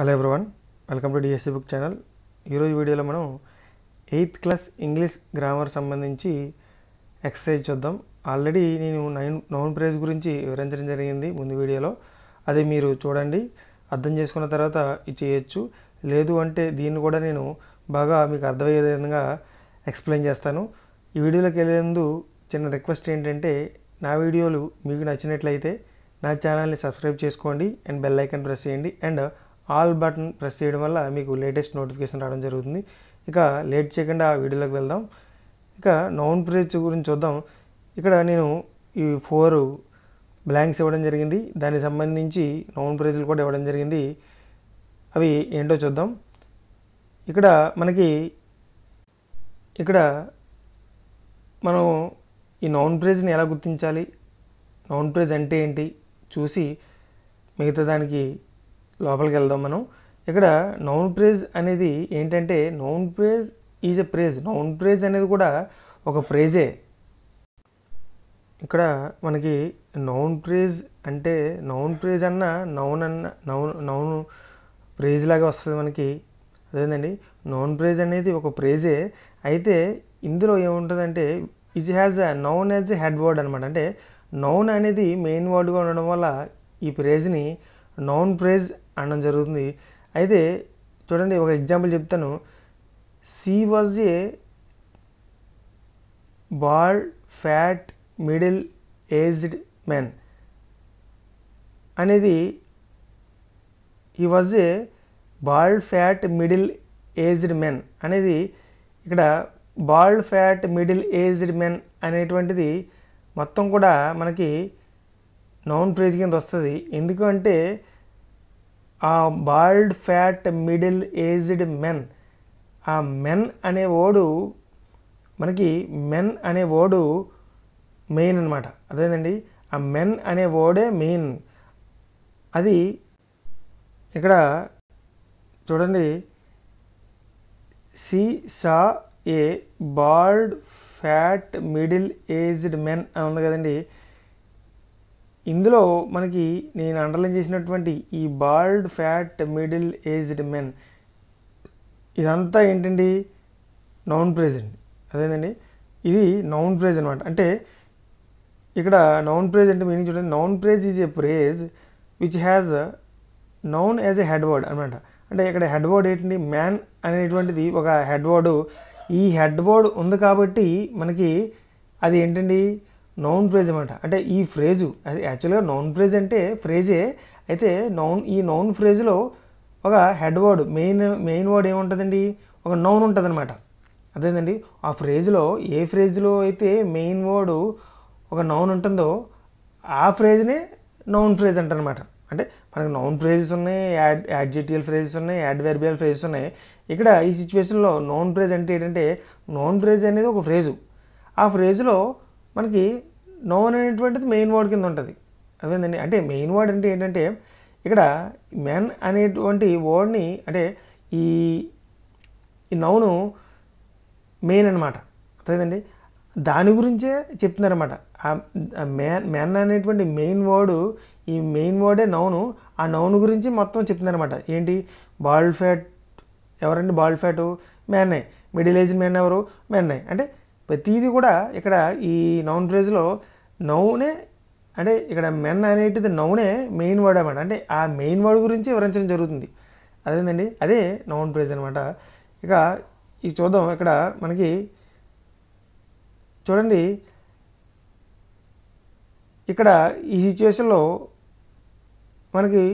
hello everyone welcome to DSC book channel ఈరోజు వీడియోలో మనం ఎయిత్ క్లాస్ ఇంగ్లీష్ గ్రామర్ సంబంధించి ఎక్సర్సైజ్ చూద్దాం ఆల్రెడీ నేను నైన్ నౌన్ ప్రైజ్ గురించి వివరించడం జరిగింది ముందు వీడియోలో అది మీరు చూడండి అర్థం చేసుకున్న తర్వాత ఇది చేయొచ్చు లేదు అంటే దీన్ని కూడా నేను బాగా మీకు అర్థమయ్యే విధంగా ఎక్స్ప్లెయిన్ చేస్తాను ఈ వీడియోలోకి వెళ్ళేందు చిన్న రిక్వెస్ట్ ఏంటంటే నా వీడియోలు మీకు నచ్చినట్లయితే నా ఛానల్ని సబ్స్క్రైబ్ చేసుకోండి అండ్ బెల్ ఐకన్ ప్రెస్ చేయండి అండ్ ఆల్ బటన్ ప్రెస్ చేయడం వల్ల మీకు లేటెస్ట్ నోటిఫికేషన్ రావడం జరుగుతుంది ఇక లేట్ చేయకుండా ఆ వీడియోలోకి వెళ్దాం ఇక నౌన్ ప్రేజ్ గురించి చూద్దాం ఇక్కడ నేను ఈ ఫోర్ బ్లాంక్స్ ఇవ్వడం జరిగింది దానికి సంబంధించి నౌన్ ప్రైజ్లు కూడా ఇవ్వడం జరిగింది అవి ఏంటో చూద్దాం ఇక్కడ మనకి ఇక్కడ మనం ఈ నౌన్ ప్రైజ్ని ఎలా గుర్తించాలి నౌన్ ప్రైజ్ అంటే ఏంటి చూసి మిగతా దానికి లోపలికి వెళ్దాం మనం ఇక్కడ నౌన్ ప్రేజ్ అనేది ఏంటంటే noun phrase is a phrase noun phrase అనేది కూడా ఒక ప్రేజే ఇక్కడ మనకి నౌన్ ప్రేజ్ అంటే నౌన్ ప్రేజ్ అన్న నౌన్ అన్న నౌన్ నౌన్ ప్రేజ్ లాగా వస్తుంది మనకి అదేనండి నౌన్ ప్రేజ్ అనేది ఒక ప్రేజే అయితే ఇందులో ఏముంటుందంటే is has a noun as a head word అనమాట అంటే నౌన్ అనేది మెయిన్ వర్డ్గా ఉండడం వల్ల ఈ ప్రేజ్ని నౌన్ ప్రేజ్ అనడం జరుగుతుంది అయితే చూడండి ఒక ఎగ్జాంపుల్ చెప్తాను she was a bald fat middle aged man అనేది ఈ was a bald fat middle aged men అనేది ఇక్కడ bald fat middle aged men అనేటువంటిది మొత్తం కూడా మనకి నౌన్ ఫ్రేజ్ కింద వస్తుంది ఎందుకంటే ఆ bald fat middle aged men ఆ మెన్ అనే ఓడు మనకి మెన్ అనే ఓడు మెయిన్ అనమాట అదేనండి ఆ మెన్ అనే ఓడే మెయిన్ అది ఇక్కడ చూడండి she saw a bald fat middle aged men అని ఉంది కదండి ఇందులో మనకి నేను అండర్లైన్ చేసినటువంటి ఈ bald fat middle aged men ఇదంతా ఏంటండి నౌన్ ప్రైజ్ అండి అదేనండి ఇది నౌన్ ప్రైజ్ అనమాట అంటే ఇక్కడ నౌన్ ప్రైజ్ అంటే మీనింగ్ చూడండి noun phrase is a phrase which has noun as a head word అనమాట అంటే ఇక్కడ హెడ్ వర్డ్ ఏంటండి మ్యాన్ అనేటువంటిది ఒక హెడ్ వర్డు ఈ హెడ్ వర్డ్ ఉంది కాబట్టి మనకి అది ఏంటండి నౌన్ ఫ్రేజ్ అనమాట అంటే ఈ ఫ్రేజు యాక్చువల్గా నౌన్ ఫ్రేజ్ అంటే ఫ్రేజే అయితే నౌన్ ఈ నౌన్ ఫ్రేజ్లో ఒక head word main main word ఏముంటుందండి ఒక నౌన్ ఉంటుంది అనమాట అదేదండి ఆ ఫ్రేజ్లో ఏ ఫ్రేజ్లో అయితే మెయిన్ వర్డు ఒక నౌన్ ఉంటుందో ఆ ఫ్రేజ్నే నౌన్ ఫ్రేజ్ అంటారనమాట అంటే మనకు నౌన్ ఫ్రేజెస్ ఉన్నాయి యాడ్ యాడ్జెటియల్ ఫ్రేజెస్ ఉన్నాయి యాడ్ వెర్బియల్ ఫ్రేజెస్ ఉన్నాయి ఇక్కడ ఈ సిచ్యువేషన్లో నౌన్ ఫ్రేజ్ అంటే ఏంటంటే నౌన్ ఫ్రేజ్ అనేది ఒక ఫ్రేజు ఆ ఫ్రేజ్లో మనకి నోన్ అనేటువంటిది మెయిన్ వర్డ్ కింద ఉంటుంది అదేందండి అంటే మెయిన్ వర్డ్ అంటే ఏంటంటే ఇక్కడ మెన్ అనేటువంటి వర్డ్ని అంటే ఈ ఈ నౌను మెయిన్ అనమాట అదేదండి దాని గురించే చెప్తుందనమాట ఆ మెన్ మెన్ అనేటువంటి మెయిన్ వర్డు ఈ మెయిన్ వర్డే నౌను ఆ నౌను గురించి మొత్తం చెప్తుందనమాట ఏంటి బాల్ ఫ్యాట్ ఎవరండి బాల్ ఫ్యాటు మెన్నే మిడిల్ ఏజ్ మెన్ ఎవరు మెన్నే అంటే ప్రతిదీ కూడా ఇక్కడ ఈ నౌన్ ఫ్రేజ్లో నౌనే అంటే ఇక్కడ మెన్ అనేటిది నౌనే మెయిన్ వర్డ్ అనమాట అంటే ఆ మెయిన్ వర్డ్ గురించి వివరించడం జరుగుతుంది అదేందండి అదే నౌన్ ఫ్రేజ్ అనమాట ఇక ఇది చూద్దాం ఇక్కడ మనకి చూడండి ఇక్కడ ఈ సిచ్యువేషన్లో మనకి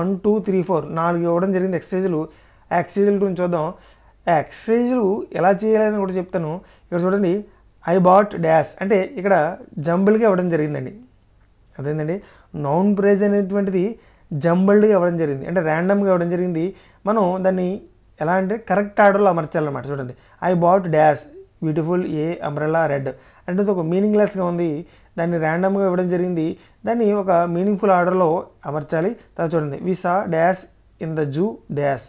వన్ టూ త్రీ ఫోర్ నాలుగు ఇవ్వడం జరిగింది ఎక్సైజులు ఆ ఎక్సైజుల గురించి చూద్దాం ఆ ఎలా చేయాలని కూడా చెప్తాను ఇక్కడ చూడండి ఐ బాట్ డాష్ అంటే ఇక్కడ జంబుల్గా ఇవ్వడం జరిగిందండి అదేంటండి నౌన్ ప్రైజ్ అనేటువంటిది జంబుల్డ్గా ఇవ్వడం జరిగింది అంటే ర్యాండమ్గా ఇవ్వడం జరిగింది మనం దాన్ని ఎలా అంటే కరెక్ట్ ఆర్డర్లో అమర్చాలన్నమాట చూడండి I bought dash beautiful a umbrella red అంటే ఇది ఒక మీనింగ్లెస్గా ఉంది దాన్ని ర్యాండమ్గా ఇవ్వడం జరిగింది దాన్ని ఒక మీనింగ్ఫుల్ ఆర్డర్లో అమర్చాలి తర్వాత చూడండి we saw dash in the zoo dash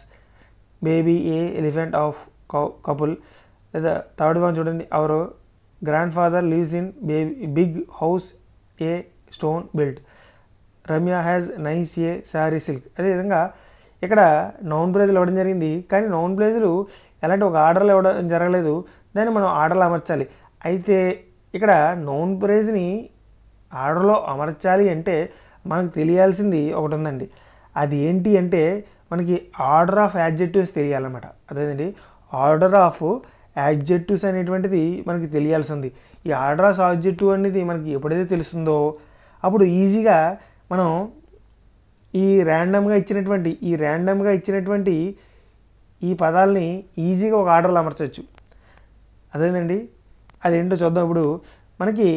baby a elephant of couple లేదా థర్డ్ వన్ చూడండి our grandfather lives in baby big house a stone built Ramya has nice a sari silk అదేవిధంగా ఇక్కడ నౌన్ ప్లేజులు ఇవ్వడం జరిగింది కానీ నౌన్ ప్లేజులు ఎలాంటి ఒక ఆర్డర్లు ఇవ్వడం జరగలేదు దాన్ని మనం ఆర్డర్లు అమర్చాలి అయితే ఇక్కడ నౌన్ ప్రేజ్ని ఆర్డర్లో అమర్చాలి అంటే మనకు తెలియాల్సింది ఒకటి ఉందండి అది ఏంటి అంటే మనకి ఆర్డర్ ఆఫ్ యాడ్జెక్టివ్స్ తెలియాలన్నమాట అదేంటి ఆర్డర్ ఆఫ్ యాడ్జెక్టివ్స్ అనేటువంటిది మనకి తెలియాల్సి ఉంది ఈ ఆర్డర్ ఆఫ్ ఆబ్జెక్టివ్ అనేది మనకి ఎప్పుడైతే తెలుస్తుందో అప్పుడు ఈజీగా మనం ఈ ర్యాండమ్గా ఇచ్చినటువంటి ఈ ర్యాండమ్గా ఇచ్చినటువంటి ఈ పదాలని ఈజీగా ఒక ఆర్డర్లో అమర్చవచ్చు అది అదేంటో చూద్దాం ఇప్పుడు మనకి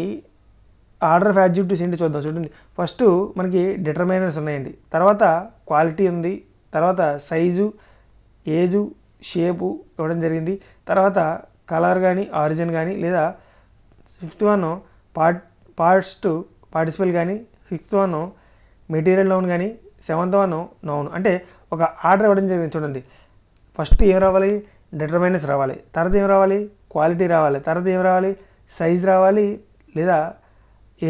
ఆర్డర్ ఆఫ్ యాడ్జెక్టివ్స్ ఏంటి చూద్దాం చూడండి ఫస్ట్ మనకి డిటర్మైనర్స్ ఉన్నాయండి తర్వాత క్వాలిటీ ఉంది తర్వాత సైజు ఏజు షేపు ఇవ్వడం జరిగింది తర్వాత కలర్ కానీ ఆరిజిన్ కానీ లేదా fifth one part parts to participle కానీ ఫిఫ్త్ వన్ మెటీరియల్ నౌన్ కానీ సెవెంత్ వన్ నౌన్ అంటే ఒక ఆర్డర్ ఇవ్వడం జరిగింది చూడండి ఫస్ట్ ఏం రావాలి డిటర్మైనస్ రావాలి తర్వాత ఏం రావాలి క్వాలిటీ రావాలి తర్వాత ఏం రావాలి సైజ్ రావాలి లేదా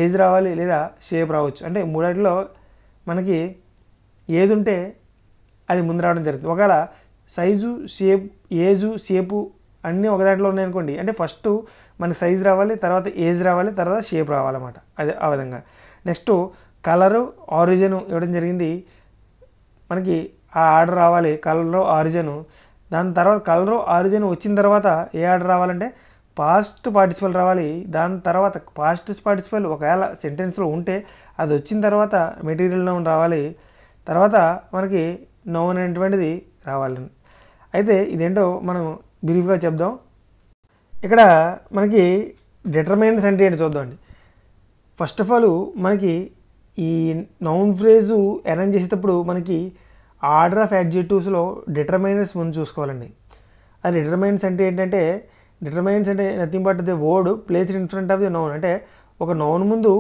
ఏజ్ రావాలి లేదా షేప్ రావచ్చు అంటే మూడాటిలో మనకి ఏది ఉంటే అది ముందు రావడం జరుగుతుంది ఒకవేళ సైజు షేప్ ఏజు షేపు అన్నీ ఒక దాంట్లో ఉన్నాయనుకోండి అంటే ఫస్ట్ మనకి సైజు రావాలి తర్వాత ఏజ్ రావాలి తర్వాత షేప్ రావాలన్నమాట అదే ఆ విధంగా నెక్స్ట్ కలరు ఆరిజన్ ఇవ్వడం జరిగింది మనకి ఆ ఆర్డర్ రావాలి కలరు ఆరిజను దాని తర్వాత కలరు ఆరిజన్ వచ్చిన తర్వాత ఏ ఆర్డర్ రావాలంటే పాస్ట్ పార్టిసిపల్ రావాలి దాని తర్వాత పాస్ట్ పార్టిసిపల్ ఒకవేళ సెంటెన్స్లో ఉంటే అది వచ్చిన తర్వాత మెటీరియల్ రావాలి తర్వాత మనకి నో అనేటువంటిది రావాలని అయితే ఇదేంటో మనం బ్రీఫ్గా చెప్దాం ఇక్కడ మనకి డిటర్మైన్స్ అంటే ఏంటి చూద్దామండి ఫస్ట్ ఆఫ్ ఆల్ మనకి ఈ నౌన్ ఫ్రేజు అరేంజ్ చేసేటప్పుడు మనకి ఆర్డర్ ఆఫ్ యాడ్జెక్టివ్స్లో డిటర్మైనర్స్ ముందు చూసుకోవాలండి అది డిటర్మైన్స్ అంటే ఏంటంటే డిటర్మైన్స్ అంటే nothing but the word place in front of the noun అంటే ఒక నౌన్ ముందు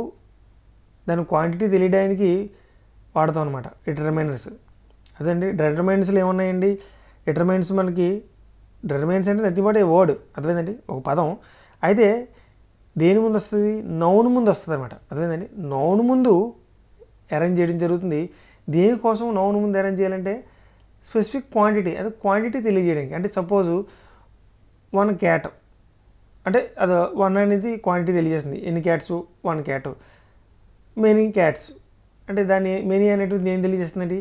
దాని క్వాంటిటీ తెలియడానికి వాడతాం అనమాట డిటర్మైనర్స్ అదండి డెటర్మైన్స్లు ఏమున్నాయండి డిటర్మెంట్స్ మనకి డెటర్మైన్స్ అంటే నథింగ్ వర్డ్ అర్థమైందండి ఒక పదం అయితే దేని ముందు వస్తుంది నౌన్ ముందు వస్తుంది అనమాట అర్థమైందండి నౌన్ ముందు అరేంజ్ చేయడం జరుగుతుంది దేనికోసం నౌన్ ముందు అరేంజ్ చేయాలంటే స్పెసిఫిక్ క్వాంటిటీ అదే క్వాంటిటీ తెలియజేయడానికి అంటే సపోజు వన్ క్యాట్ అంటే అది వన్ అనేది క్వాంటిటీ తెలియజేస్తుంది ఎన్ని cats one cat many cats అంటే దాన్ని మెనీ అనేటువంటిది ఏం తెలియజేస్తుందండి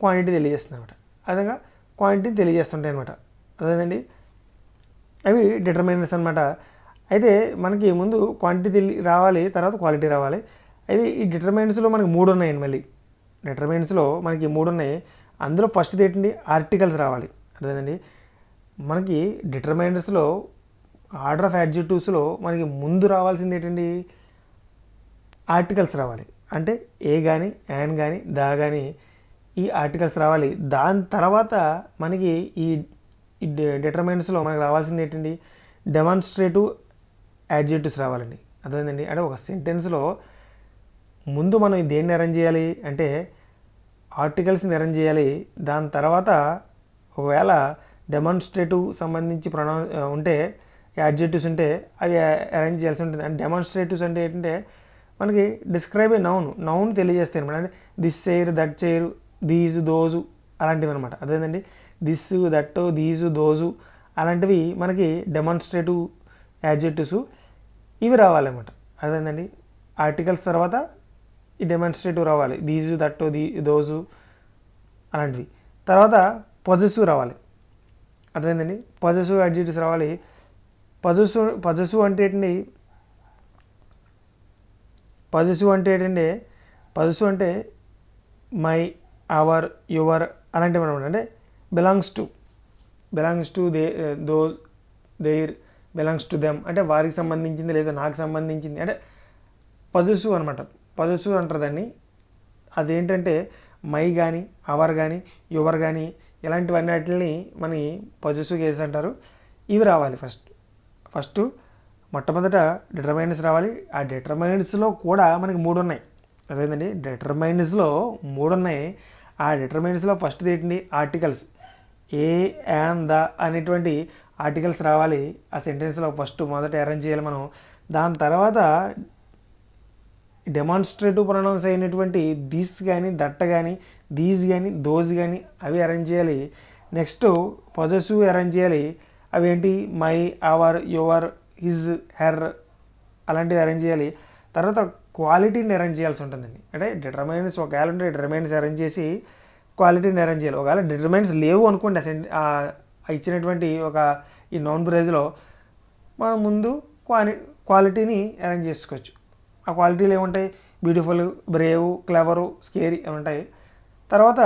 క్వాంటిటీ తెలియజేస్తుంది అనమాట అదేగా క్వాంటిటీ తెలియజేస్తుంటాయి అనమాట అదేనండి అవి డిటర్మినెంట్స్ అనమాట అయితే మనకి ముందు క్వాంటిటీ రావాలి తర్వాత క్వాలిటీ రావాలి అయితే ఈ డిటర్మినెంట్స్లో మనకి మూడు ఉన్నాయండి మళ్ళీ డిటర్మినెంట్స్లో మనకి మూడు ఉన్నాయి అందులో ఫస్ట్ ఏంటండి ఆర్టికల్స్ రావాలి అదేనండి మనకి డిటర్మినెంట్స్లో ఆర్డర్ ఆఫ్ యాడ్జెక్టివ్స్లో మనకి ముందు రావాల్సింది ఏంటండి ఆర్టికల్స్ రావాలి అంటే ఏ కానీ యాన్ కానీ దా కానీ ఈ ఆర్టికల్స్ రావాలి దాని తర్వాత మనకి ఈ డిటర్మెంట్స్లో మనకు రావాల్సింది ఏంటండి డెమాన్స్ట్రేటివ్ యాడ్జెక్టివ్స్ రావాలండి అర్థమైందండి అంటే ఒక సెంటెన్స్లో ముందు మనం దేన్ని అరేంజ్ చేయాలి అంటే ఆర్టికల్స్ని అరేంజ్ చేయాలి దాని తర్వాత ఒకవేళ డెమాన్స్ట్రేటివ్ సంబంధించి ప్రణా ఉంటే యాడ్జెక్టివ్స్ ఉంటే అవి అరేంజ్ చేయాల్సి ఉంటుంది అండ్ డెమాన్స్ట్రేటివ్స్ అంటే ఏంటంటే మనకి డిస్క్రైబ్ ఏ నౌన్ నౌన్ తెలియజేస్తాయి అనమాట అంటే దిస్ చైర్ దట్ చేయరు దీజు దోజు అలాంటివి అనమాట అదేంటండి దిస్ దట్ దీజు దోజు అలాంటివి మనకి డెమాన్స్ట్రేటివ్ యాజెక్టివ్స్ ఇవి రావాలన్నమాట అదేంటండి ఆర్టికల్స్ తర్వాత ఈ డెమాన్స్ట్రేటివ్ రావాలి దీజు దట్ దీ దోజు అలాంటివి తర్వాత పొజెసివ్ రావాలి అదేంటండి పొజెసివ్ యాడ్జెక్టివ్స్ రావాలి పొజెసివ్ పొజెసివ్ అంటే ఏంటండి పొజెసివ్ అంటే ఏంటంటే పొజెసివ్ అంటే మై అవర్ యువర్ అలాంటివి అనమాట అంటే belongs to belongs to they those their belongs to them అంటే వారికి సంబంధించింది లేదా నాకు సంబంధించింది అంటే పజసు అనమాట పజసు అంటారు దాన్ని అదేంటంటే మై కానీ అవర్ కానీ యువర్ కానీ ఇలాంటివన్నీ వాటిని పజసు కేసు అంటారు ఇవి రావాలి ఫస్ట్ ఫస్ట్ మొట్టమొదట డిటర్మైనస్ రావాలి ఆ డిటర్మైన్స్లో కూడా మనకి మూడు ఉన్నాయి అదేంటండి డిటర్మైన్స్లో మూడు ఉన్నాయి ఆ డిటర్మినెంట్స్లో ఫస్ట్ ఏంటండి ఆర్టికల్స్ ఏ యాన్ ద అనేటువంటి ఆర్టికల్స్ రావాలి ఆ సెంటెన్స్లో ఫస్ట్ మొదట అరేంజ్ చేయాలి మనం దాని తర్వాత డెమాన్స్ట్రేటివ్ ప్రొనౌన్స్ అయినటువంటి దిస్ కానీ దట్ట కానీ దీస్ కానీ దోజ్ కానీ అవి అరేంజ్ చేయాలి నెక్స్ట్ పొజెసివ్ అరేంజ్ చేయాలి అవేంటి my our your his her అలాంటివి అరేంజ్ చేయాలి తర్వాత క్వాలిటీని అరేంజ్ చేయాల్సి ఉంటుందండి అంటే డిటర్మైన్స్ ఒకవేళ ఉంటే డిటర్మైన్స్ అరేంజ్ చేసి క్వాలిటీని అరేంజ్ చేయాలి ఒకవేళ డిటర్మైన్స్ లేవు అనుకోండి ఇచ్చినటువంటి ఒక ఈ నాన్ ప్రైజ్లో మనం ముందు క్వాలి క్వాలిటీని అరేంజ్ చేసుకోవచ్చు ఆ క్వాలిటీలు ఏముంటాయి బ్యూటిఫుల్ బ్రేవ్ క్లెవరు స్కేరీ అని ఉంటాయి తర్వాత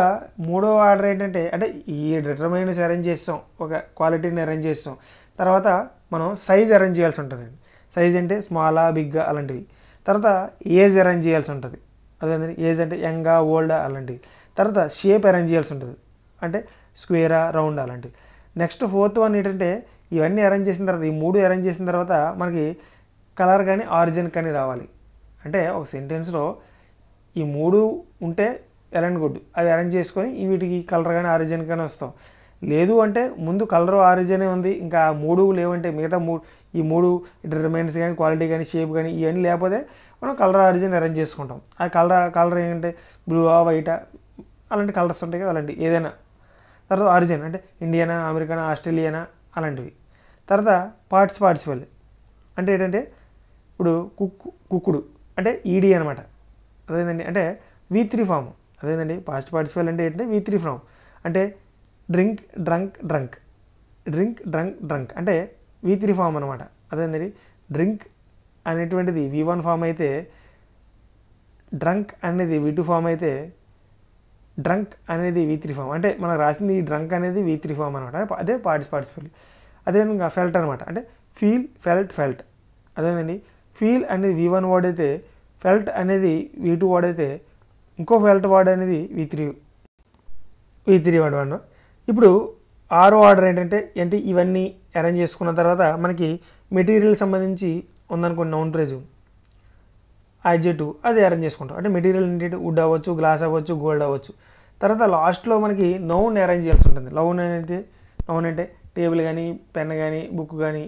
మూడో ఆర్డర్ ఏంటంటే అంటే ఈ డిటర్మైన్స్ అరేంజ్ చేస్తాం ఒక క్వాలిటీని అరేంజ్ చేస్తాం తర్వాత మనం సైజ్ అరేంజ్ చేయాల్సి ఉంటుందండి సైజ్ అంటే స్మాలా బిగ్గా అలాంటివి తర్వాత ఏజ్ అరేంజ్ చేయాల్సి ఉంటుంది అదేంటి ఏజ్ అంటే యంగా ఓల్డా అలాంటివి తర్వాత షేప్ అరేంజ్ చేయాల్సి ఉంటుంది అంటే స్క్వేరా రౌండ్ అలాంటివి నెక్స్ట్ ఫోర్త్ వన్ ఏంటంటే ఇవన్నీ అరేంజ్ చేసిన తర్వాత ఈ మూడు అరేంజ్ చేసిన తర్వాత మనకి కలర్ కానీ ఆరిజిన్ కానీ రావాలి అంటే ఒక సెంటెన్స్లో ఈ మూడు ఉంటే ఎలాంటి గుడ్డు గుడ్ అవి అరేంజ్ చేసుకొని వీటికి కలర్ కానీ ఆరిజిన్ కానీ వస్తాం లేదు అంటే ముందు కలర్ ఆరిజనే ఉంది ఇంకా మూడు లేవంటే మిగతా మూడు ఈ మూడు డిటర్మెంట్స్ కానీ క్వాలిటీ కానీ షేప్ కానీ ఇవన్నీ లేకపోతే మనం కలర్ ఆరిజిన్ అరేంజ్ చేసుకుంటాం ఆ కలర్ కలర్ ఏంటంటే బ్లూ వైటా అలాంటి కలర్స్ ఉంటాయి కదా అలాంటి ఏదైనా తర్వాత ఆరిజిన్ అంటే ఇండియానా అమెరికానా ఆస్ట్రేలియానా అలాంటివి తర్వాత పార్ట్స్ పార్టిసిపల్ అంటే ఏంటంటే ఇప్పుడు కుక్కు కుక్కుడు అంటే ఈడీ అనమాట అదేందండి అంటే వీ త్రీ ఫామ్ అదేందండి పాస్ట్ పార్టిసిపల్ అంటే ఏంటంటే వీ త్రీ ఫామ్ అంటే drink drunk drunk drink drunk drunk అంటే వి త్రీ ఫామ్ అనమాట అదేంటి డ్రింక్ అనేటువంటిది వి వన్ ఫామ్ అయితే డ్రంక్ అనేది వి టూ ఫామ్ అయితే డ్రంక్ అనేది వి త్రీ ఫామ్ అంటే మనకు రాసింది ఈ డ్రంక్ అనేది వి త్రీ ఫామ్ అనమాట అదే పార్టీస్ పార్టిసిపల్ అదేవిధంగా ఫెల్ట్ అనమాట అంటే ఫీల్ ఫెల్ట్ ఫెల్ట్ అదేనండి ఫీల్ అనేది వి వన్ వర్డ్ అయితే ఫెల్ట్ అనేది వి టూ వర్డ్ అయితే ఇంకో ఫెల్ట్ వర్డ్ అనేది V three V three word one ఇప్పుడు ఆరో ఆర్డర్ ఏంటంటే ఏంటి ఇవన్నీ అరేంజ్ చేసుకున్న తర్వాత మనకి మెటీరియల్ సంబంధించి ఉందనుకోండి నౌన్ ప్రైజు ఐజే టూ అది అరేంజ్ చేసుకుంటాం అంటే మెటీరియల్ ఏంటంటే వుడ్ అవ్వచ్చు గ్లాస్ అవ్వచ్చు గోల్డ్ అవ్వచ్చు తర్వాత లాస్ట్లో మనకి నౌన్ అరేంజ్ చేయాల్సి ఉంటుంది లౌన్ అంటే నౌన్ అంటే టేబుల్ కానీ పెన్ కానీ బుక్ కానీ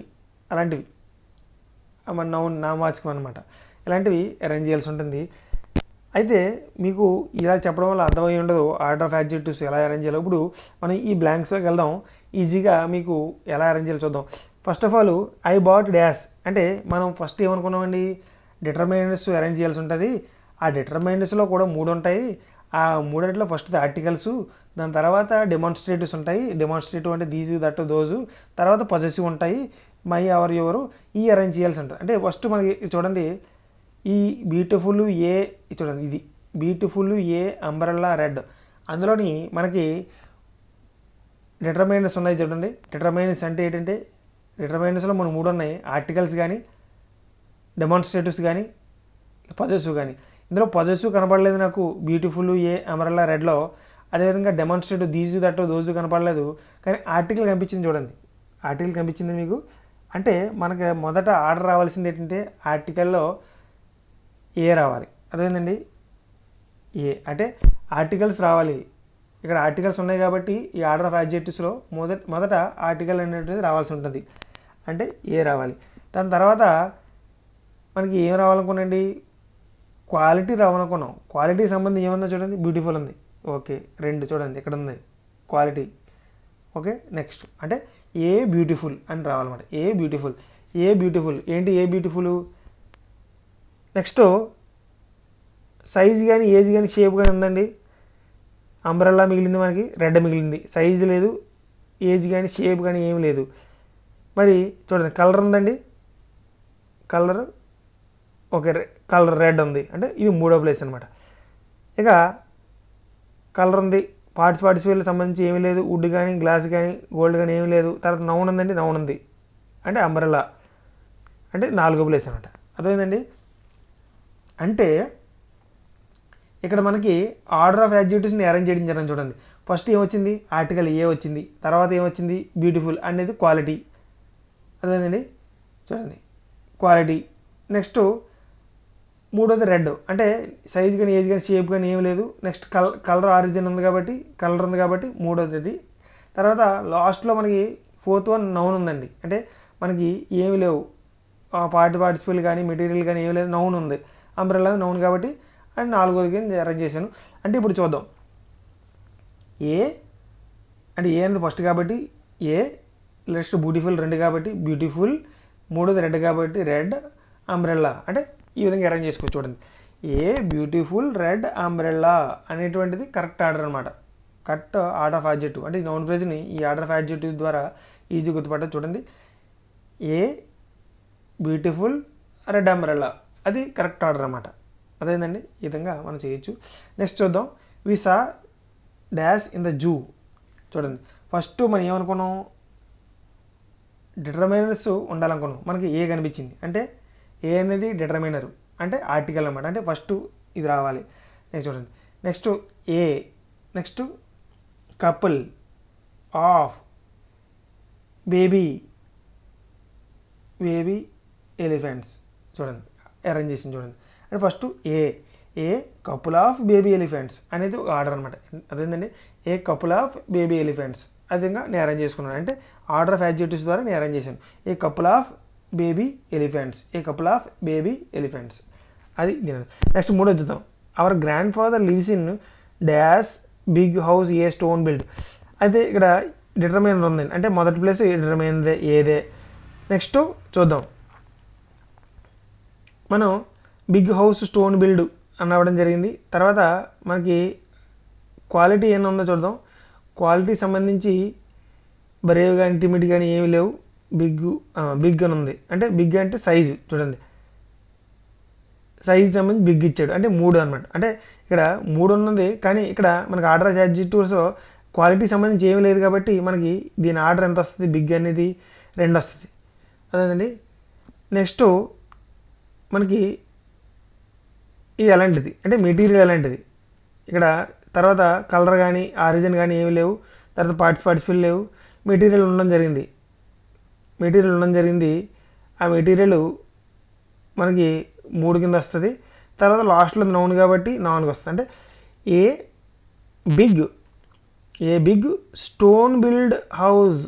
అలాంటివి మన నౌన్ నామవాచకం అనమాట ఇలాంటివి అరేంజ్ చేయాల్సి ఉంటుంది అయితే మీకు ఇలా చెప్పడం వల్ల అర్థమై ఉండదు ఆర్డర్ ఆఫ్ యాడ్జెక్టివ్స్ ఎలా అరేంజ్ చేయాలి ఇప్పుడు మనం ఈ బ్లాంక్స్లోకి వెళ్దాం ఈజీగా మీకు ఎలా అరేంజ్ చేయాలి చూద్దాం first of all I bought dash అంటే మనం ఫస్ట్ ఏమనుకున్నామండి డిటర్మైనర్స్ అరేంజ్ చేయాల్సి ఉంటుంది ఆ డిటర్మైనర్స్లో కూడా మూడు ఉంటాయి ఆ మూడట్లో ఫస్ట్ ఆర్టికల్స్ దాని తర్వాత డెమాన్స్ట్రేటివ్స్ ఉంటాయి డెమాన్స్ట్రేటివ్ అంటే దీజ్ దట్ దోజు తర్వాత పొజెసివ్ ఉంటాయి మై ఎవరు ఎవరు ఈ అరేంజ్ చేయాల్సి ఉంటుంది అంటే ఫస్ట్ మనకి చూడండి ఈ బ్యూటిఫుల్ ఏ చూడండి ఇది బ్యూటిఫుల్ ఏ అంబ్రల్లా రెడ్ అందులోని మనకి డిటర్మైనర్స్ ఉన్నాయి చూడండి డిటర్మైనర్స్ అంటే ఏంటంటే డిటర్మైనర్స్లో మనం మూడు ఉన్నాయి ఆర్టికల్స్ కానీ డెమాన్స్ట్రేటివ్స్ కానీ పొజెసివ్ కానీ ఇందులో పొజెసివ్ కనపడలేదు నాకు బ్యూటిఫుల్ ఏ అమరల్లా రెడ్లో అదేవిధంగా డెమాన్స్ట్రేటివ్ దీజు దట్ దోజు కనపడలేదు కానీ ఆర్టికల్ కనిపించింది చూడండి ఆర్టికల్ కనిపించింది మీకు అంటే మనకి మొదట ఆర్డర్ రావాల్సింది ఏంటంటే ఆర్టికల్లో ఏ రావాలి అదేందండి ఏ అంటే ఆర్టికల్స్ రావాలి ఇక్కడ ఆర్టికల్స్ ఉన్నాయి కాబట్టి ఈ ఆర్డర్ ఆఫ్ యాడ్జెక్టివ్స్లో మొదట మొదట ఆర్టికల్ అనేటువంటిది రావాల్సి ఉంటుంది అంటే ఏ రావాలి దాని తర్వాత మనకి ఏం రావాలనుకున్నాండి క్వాలిటీ రావాలనుకున్నాం క్వాలిటీ సంబంధం ఏమన్నా చూడండి బ్యూటిఫుల్ ఉంది ఓకే రెండు చూడండి ఇక్కడ ఉంది క్వాలిటీ ఓకే నెక్స్ట్ అంటే ఏ బ్యూటిఫుల్ అని రావాలన్నమాట ఏ బ్యూటిఫుల్ ఏ బ్యూటిఫుల్ ఏంటి ఏ బ్యూటిఫుల్ నెక్స్ట్ సైజ్ కానీ ఏజ్ కానీ షేప్ కానీ ఉందండి అంబ్రల్లా మిగిలింది మనకి రెడ్ మిగిలింది సైజ్ లేదు ఏజ్ కానీ షేప్ కానీ ఏం లేదు మరి చూడండి కలర్ ఉందండి కలర్ ఓకే కలర్ రెడ్ ఉంది అంటే ఇది మూడో ప్లేస్ అనమాట ఇక కలర్ ఉంది పార్ట్స్ పార్ట్స్ వీళ్ళకి సంబంధించి ఏమీ లేదు వుడ్ కానీ గ్లాస్ కానీ గోల్డ్ కానీ ఏమీ లేదు తర్వాత నౌన్ ఉందండి నౌన్ ఉంది అంటే అంబ్రల్లా అంటే నాలుగో ప్లేస్ అనమాట అర్థమైందండి అంటే ఇక్కడ మనకి ఆర్డర్ ఆఫ్ యాక్టివిటీస్ని అరేంజ్ చేయడం జరిగింది చూడండి ఫస్ట్ ఏమొచ్చింది ఆర్టికల్ ఏ వచ్చింది తర్వాత ఏమొచ్చింది బ్యూటిఫుల్ అనేది క్వాలిటీ అదేనండి చూడండి క్వాలిటీ నెక్స్ట్ మూడోది రెడ్ అంటే సైజ్ కానీ ఏజ్ కానీ షేప్ కానీ ఏం లేదు నెక్స్ట్ కల్ కలర్ ఆరిజిన్ ఉంది కాబట్టి కలర్ ఉంది కాబట్టి మూడోది అది తర్వాత లాస్ట్లో మనకి ఫోర్త్ వన్ నౌన్ ఉందండి అంటే మనకి ఏమి లేవు పార్టీ పార్టిసిపల్ కానీ మెటీరియల్ కానీ ఏమి లేదు నౌన్ ఉంది అంబ్రెల్లా నౌన్ కాబట్టి అండ్ నాలుగోది అరేంజ్ చేశాను అంటే ఇప్పుడు చూద్దాం ఏ అంటే ఏ అనేది ఫస్ట్ కాబట్టి ఏ నెక్స్ట్ బ్యూటిఫుల్ రెండు కాబట్టి బ్యూటిఫుల్ మూడోది రెడ్ కాబట్టి రెడ్ అంబ్రెల్లా అంటే ఈ విధంగా అరేంజ్ చేసుకోవచ్చు చూడండి ఏ బ్యూటిఫుల్ రెడ్ అంబ్రెల్లా అనేటువంటిది కరెక్ట్ ఆర్డర్ అనమాట కరెక్ట్ ఆర్డర్ ఆఫ్ ఆబ్జెక్టివ్ అంటే నౌన్ ఫ్రేజ్ని ఈ ఆర్డర్ ఆఫ్ ఆబ్జెక్టివ్ ద్వారా ఈజీ గుర్తుపట్ట చూడండి ఏ బ్యూటిఫుల్ రెడ్ అంబ్రెల్లా అది కరెక్ట్ ఆర్డర్ అనమాట అదేందండి ఈ విధంగా మనం చేయొచ్చు నెక్స్ట్ చూద్దాం we saw dash in the zoo చూడండి ఫస్ట్ మనం ఏమనుకున్నాం డిటర్మైనర్స్ ఉండాలనుకున్నాం మనకి ఏ కనిపించింది అంటే ఏ అనేది డిటర్మైనర్ అంటే ఆర్టికల్ అనమాట అంటే ఫస్ట్ ఇది రావాలి నెక్స్ట్ చూడండి next a next couple of baby baby elephants చూడండి అరేంజ్ చేసింది చూడండి and first a a couple of baby elephants అనేది ఒక ఆర్డర్ అనమాట అదేంటండి a couple of baby elephants అదేవిధంగా నేను అరేంజ్ చేసుకున్నాను అంటే ఆర్డర్ ఆఫ్ యాక్టివిటీస్ ద్వారా నేను అరేంజ్ చేశాను a couple of baby elephants a couple of baby elephants అది నెక్స్ట్ మూడో చూద్దాం our grandfather lives in dash big house a stone build అయితే ఇక్కడ డిటర్మైనర్ ఉందండి అంటే మొదటి ప్లేస్ డిటర్మైనదే ఏదే నెక్స్ట్ చూద్దాం మనం బిగ్ హౌస్ స్టోన్ బిల్డ్ అని అవ్వడం జరిగింది తర్వాత మనకి క్వాలిటీ ఏమైనా ఉందో చూద్దాం క్వాలిటీ సంబంధించి బ్రేవ్ కానీ ఇంటిమీడియట్ కానీ ఏమి లేవు బిగ్ బిగ్ అని ఉంది అంటే బిగ్ అంటే సైజు చూడండి సైజ్ సంబంధించి బిగ్ ఇచ్చాడు అంటే మూడు అనమాట అంటే ఇక్కడ మూడు ఉన్నది కానీ ఇక్కడ మనకి ఆర్డర్ చార్జి టూర్స్ క్వాలిటీ సంబంధించి ఏమి లేదు కాబట్టి మనకి దీని ఆర్డర్ ఎంత వస్తుంది బిగ్ అనేది రెండు వస్తుంది అదేనండి నెక్స్ట్ మనకి ఇది అలాంటిది అంటే మెటీరియల్ అలాంటిది ఇక్కడ తర్వాత కలర్ కానీ ఆరిజిన్ కానీ ఏమి లేవు తర్వాత పార్ట్స్ పార్టిసిపల్ లేవు మెటీరియల్ ఉండడం జరిగింది మెటీరియల్ ఉండడం జరిగింది ఆ మెటీరియల్ మనకి మూడు కింద వస్తుంది తర్వాత లాస్ట్లో నౌన్ కాబట్టి నౌన్కి వస్తుంది అంటే a big a big stone build house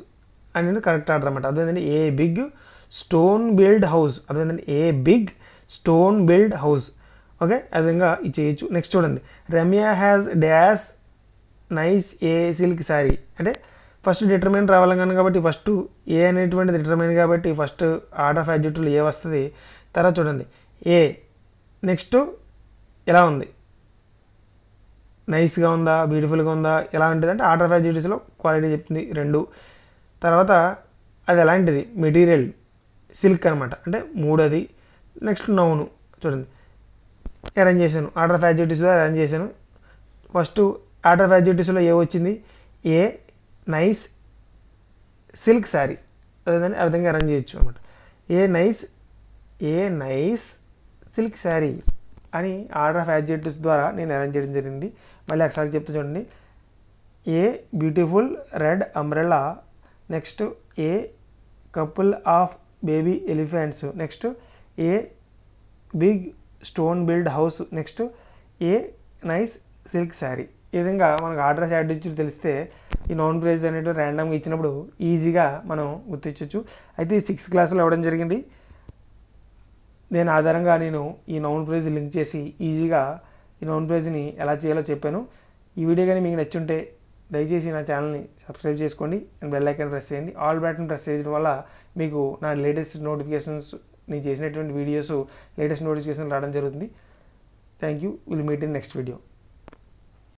అనేది కరెక్ట్ ఆర్డర్ అనమాట అదేంటంటే a big stone build house అదేంటంటే a big stone build house okay విధంగా ఇది చేయొచ్చు నెక్స్ట్ చూడండి Ramya has dash nice a silk sari అంటే ఫస్ట్ డిటర్మినెంట్ కానీ కాబట్టి ఫస్ట్ ఏ అనేటువంటి డిటర్మైన్ కాబట్టి ఫస్ట్ ఆర్డర్ ఆఫ్ అడ్జెక్టులు ఏ వస్తుంది తర్వాత చూడండి ఏ నెక్స్ట్ ఎలా ఉంది నైస్గా ఉందా బ్యూటిఫుల్గా ఉందా ఎలా ఉంటుంది అంటే ఆర్డర్ ఆఫ్ యాడ్జెక్టివ్స్లో క్వాలిటీ చెప్తుంది రెండు తర్వాత అది ఎలాంటిది మెటీరియల్ సిల్క్ అనమాట అంటే మూడది నెక్స్ట్ నౌను చూడండి అరేంజ్ చేశాను ఆర్డర్ ఆఫ్ యాక్టివిటీస్లో అరేంజ్ చేశాను ఫస్ట్ ఆర్డర్ ఆఫ్ యాక్టివిటీస్లో ఏ వచ్చింది ఏ నైస్ సిల్క్ శారీ అదేదండి ఆ విధంగా అరేంజ్ చేయొచ్చు అనమాట a nice a nice silk sari అని ఆర్డర్ ఆఫ్ యాడ్జెక్టివ్స్ ద్వారా నేను అరేంజ్ చేయడం జరిగింది మళ్ళీ ఒకసారి చెప్తూ చూడండి a beautiful red umbrella next a couple of baby elephants next a big stone build house next a nice silk sari ఈ విధంగా మనకు ఆర్డర్ ఇచ్చి తెలిస్తే ఈ నాన్ ప్రైజ్ అనేది ర్యాండమ్గా ఇచ్చినప్పుడు ఈజీగా మనం గుర్తించవచ్చు అయితే ఈ సిక్స్త్ క్లాస్లో ఇవ్వడం జరిగింది దీని ఆధారంగా నేను ఈ నౌన్ ప్రైజ్ లింక్ చేసి ఈజీగా ఈ నౌన్ ప్రైజ్ని ఎలా చేయాలో చెప్పాను ఈ వీడియో కానీ మీకు నచ్చుంటే దయచేసి నా ఛానల్ని సబ్స్క్రైబ్ చేసుకోండి అండ్ బెల్ ఐకాన్ ప్రెస్ చేయండి ఆల్ బ్యాటన్ ప్రెస్ చేయడం వల్ల మీకు నా లేటెస్ట్ నోటిఫికేషన్స్ నేను చేసినటువంటి వీడియోస్ లేటెస్ట్ నోటిఫికేషన్ రావడం జరుగుతుంది thank you will meet in next video